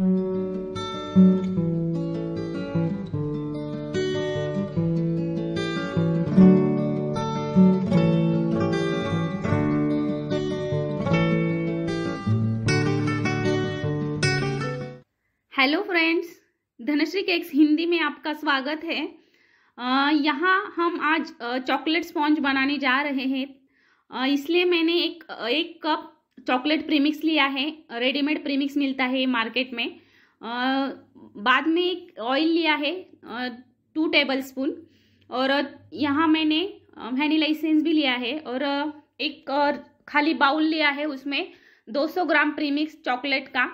hello friends Dhanshree cakes Hindi में आपका स्वागत है यहाँ हम आज चॉकलेट स्पॉन्ज बनाने जा रहे हैं इसलिए मैंने एक एक कप चॉकलेट प्रीमिक्स लिया है रेडीमेड प्रीमिक्स मिलता है मार्केट में आ, बाद में एक ऑयल लिया है टू टेबल स्पून और यहाँ मैंने हैनी लाइसेंस भी लिया है और एक और खाली बाउल लिया है उसमें 200 ग्राम प्रीमिक्स चॉकलेट का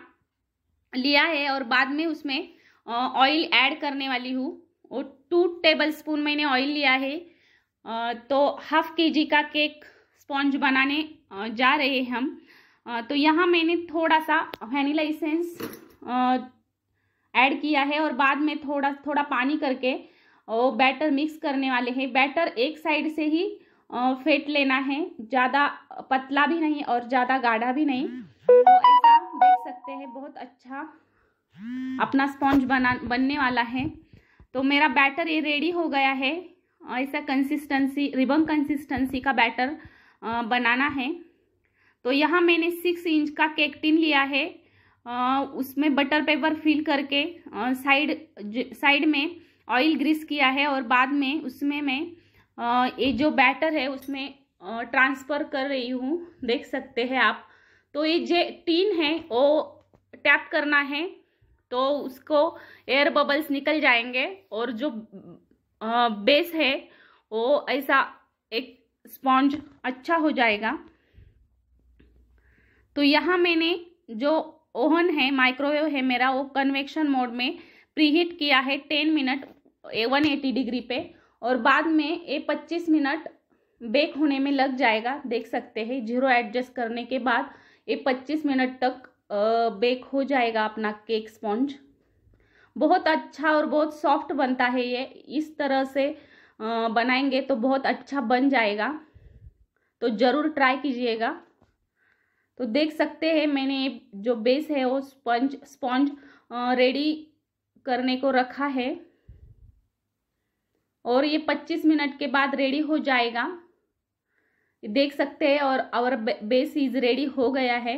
लिया है और बाद में उसमें ऑयल ऐड करने वाली हूँ और टू टेबल स्पून मैंने ऑयल लिया है तो हाफ के जी का केक स्पॉन्ज बनाने जा रहे हैं हम तो यहाँ मैंने थोड़ा सा वनीला इसेंस ऐड किया है और बाद में थोड़ा थोड़ा पानी करके वो बैटर मिक्स करने वाले हैं बैटर एक साइड से ही फेंट लेना है ज़्यादा पतला भी नहीं और ज़्यादा गाढ़ा भी नहीं तो ऐसा देख सकते हैं बहुत अच्छा अपना स्पॉन्ज बना बनने वाला है तो मेरा बैटर ये रेडी हो गया है ऐसा कंसिस्टेंसी रिबन कंसिस्टेंसी का बैटर बनाना है तो यहाँ मैंने सिक्स इंच का केक टिन लिया है आ, उसमें बटर पेपर फिल करके साइड साइड में ऑयल ग्रीस किया है और बाद में उसमें मैं ये जो बैटर है उसमें ट्रांसफ़र कर रही हूँ देख सकते हैं आप तो ये जे टीन है वो टैप करना है तो उसको एयर बबल्स निकल जाएंगे और जो बेस है वो ऐसा एक स्पॉन्ज अच्छा हो जाएगा तो यहाँ मैंने जो ओवन है माइक्रोवेव है मेरा वो कन्वेक्शन मोड में प्रीहीट किया है ten minute one eighty degree पे और बाद में ये पच्चीस मिनट बेक होने में लग जाएगा देख सकते हैं जीरो एडजस्ट करने के बाद ये पच्चीस मिनट तक बेक हो जाएगा अपना केक स्पॉन्ज बहुत अच्छा और बहुत सॉफ्ट बनता है ये इस तरह से बनाएंगे तो बहुत अच्छा बन जाएगा तो ज़रूर ट्राई कीजिएगा तो देख सकते हैं मैंने जो बेस है वो स्पंज स्पॉन्ज रेडी करने को रखा है और ये 25 मिनट के बाद रेडी हो जाएगा देख सकते हैं और आवर बेस इज रेडी हो गया है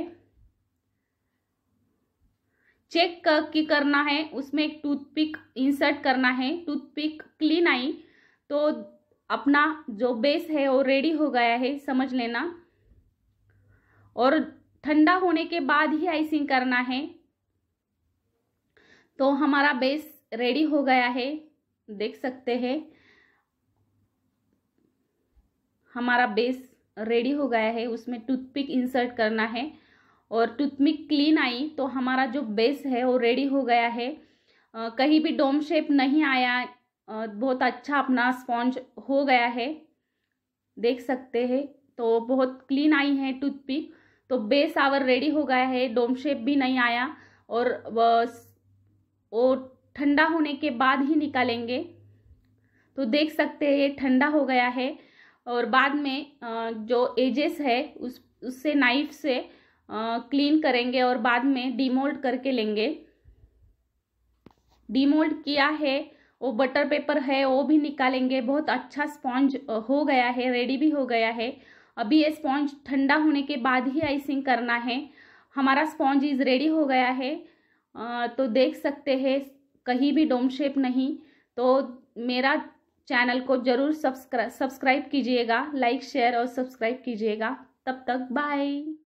चेक की करना है उसमें एक टूथपिक इंसर्ट करना है टूथपिक क्लीन आई तो अपना जो बेस है वो रेडी हो गया है समझ लेना और ठंडा होने के बाद ही आइसिंग करना है तो हमारा बेस रेडी हो गया है देख सकते हैं हमारा बेस रेडी हो गया है उसमें टूथपिक इंसर्ट करना है और टूथपिक क्लीन आई तो हमारा जो बेस है वो रेडी हो गया है आ, कहीं भी डोम शेप नहीं आया आ, बहुत अच्छा अपना स्पॉन्ज हो गया है देख सकते हैं तो बहुत क्लीन आई है टूथपिक तो बेस आवर रेडी हो गया है डोम शेप भी नहीं आया और वो ठंडा होने के बाद ही निकालेंगे तो देख सकते हैं ये ठंडा हो गया है और बाद में जो एजेस है उस उससे नाइफ से क्लीन करेंगे और बाद में डीमोल्ड करके लेंगे डीमोल्ड किया है वो बटर पेपर है वो भी निकालेंगे बहुत अच्छा स्पॉन्ज हो गया है रेडी भी हो गया है अभी ये स्पॉन्ज ठंडा होने के बाद ही आइसिंग करना है हमारा स्पॉन्ज इज़ रेडी हो गया है तो देख सकते हैं कहीं भी डोम शेप नहीं तो मेरा चैनल को ज़रूर सब्सक्राइब सब्सक्राइब कीजिएगा लाइक शेयर और सब्सक्राइब कीजिएगा तब तक बाय